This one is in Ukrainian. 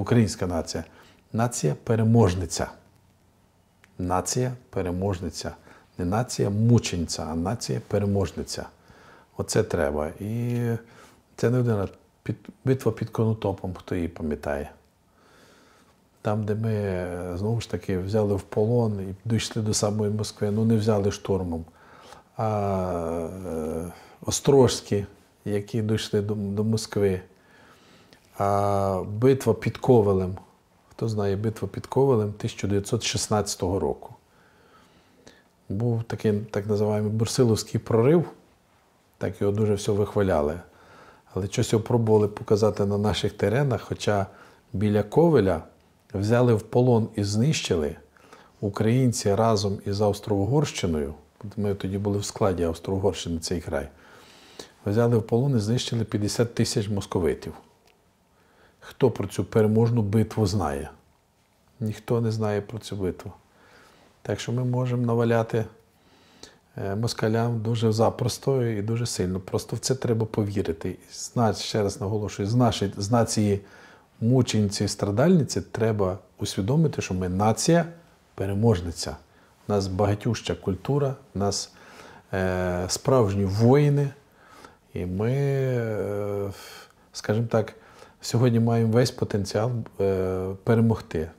українська нація. Нація переможниця. Нація переможниця. Не нація мученця, а нація переможниця. Оце треба. І це не одна під, битва під конотопом, хто її пам'ятає. Там, де ми е, знову ж таки взяли в полон і дійшли до самої Москви, ну не взяли штурмом. А е, Острожські, які дійшли до, до Москви а, битва під Ковелем. Хто знає битва під Ковелем 1916 року. Був такий так називаємо Бурсиловський прорив, так його дуже все вихваляли. Але щось його пробували показати на наших теренах, хоча біля Ковеля взяли в полон і знищили українці разом із Австро-Угорщиною. Ми тоді були в складі Австро-Угорщини цей край. Взяли в полон і знищили 50 тисяч московитів. Хто про цю переможну битву знає? Ніхто не знає про цю битву. Так що ми можемо наваляти е, москалям дуже запросто і дуже сильно. Просто в це треба повірити. І ще раз наголошую, з нації мученці і страдальниці треба усвідомити, що ми нація переможниця. У нас багатюща культура, у нас е, справжні воїни, і ми, е, скажімо так, Сьогодні маємо весь потенціал е, перемогти.